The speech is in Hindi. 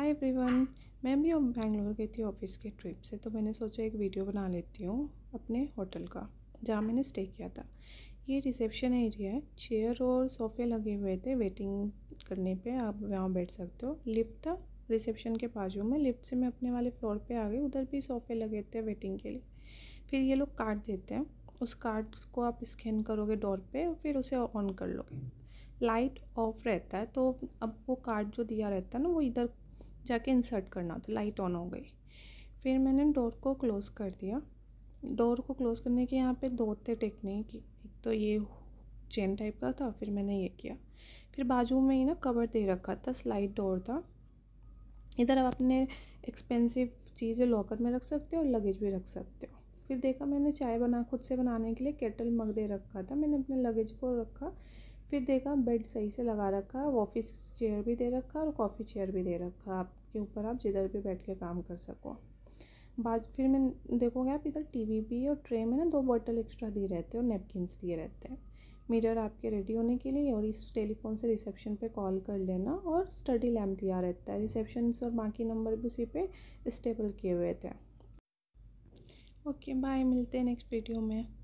हाय एवरीवन मैं भी अब बैंगलोर गई थी ऑफिस के ट्रिप से तो मैंने सोचा एक वीडियो बना लेती हूँ अपने होटल का जहाँ मैंने स्टे किया था ये रिसेप्शन एरिया है चेयर और सोफ़े लगे हुए थे वेटिंग करने पे आप वहाँ बैठ सकते हो लिफ्ट था रिसेप्शन के बाजू में लिफ्ट से मैं अपने वाले फ्लोर पर आ गई उधर भी सोफ़े लगे थे वेटिंग के लिए फिर ये लोग कार्ड देते हैं उस कार्ड को आप स्कैन करोगे डोर पे और फिर उसे ऑन कर लोगे लाइट ऑफ रहता है तो अब वो कार्ड जो दिया रहता है ना वो इधर जाके इंसर्ट करना होता लाइट ऑन हो गई फिर मैंने डोर को क्लोज़ कर दिया डोर को क्लोज़ करने के यहाँ पे दो थे टेक्निक एक तो ये चेन टाइप का था फिर मैंने ये किया फिर बाजू में ही ना कवर दे रखा था स्लाइड डोर था इधर आप अपने एक्सपेंसिव चीज़ें लॉकर में रख सकते हो और लगेज भी रख सकते हो फिर देखा मैंने चाय बना खुद से बनाने के लिए केटल मग दे रखा था मैंने अपने लगेज को रखा फिर देखा बेड सही से लगा रखा है ऑफिस चेयर भी दे रखा है और कॉफ़ी चेयर भी दे रखा आपके ऊपर आप जिधर भी बैठ के काम कर सको बाद फिर मैं देखोगे आप इधर टी वी भी और ट्रे में ना दो बॉटल एक्स्ट्रा दिए रहते हैं और नेपकिनस दिए रहते हैं मिरर आपके रेडी होने के लिए और इस टेलीफोन से रिसेप्शन पे कॉल कर लेना और स्टडी लैम्प दिया रहता है रिसेप्शन और बाकी नंबर भी उसी पे स्टेबल किए हुए थे ओके बाय मिलते हैं नेक्स्ट वीडियो में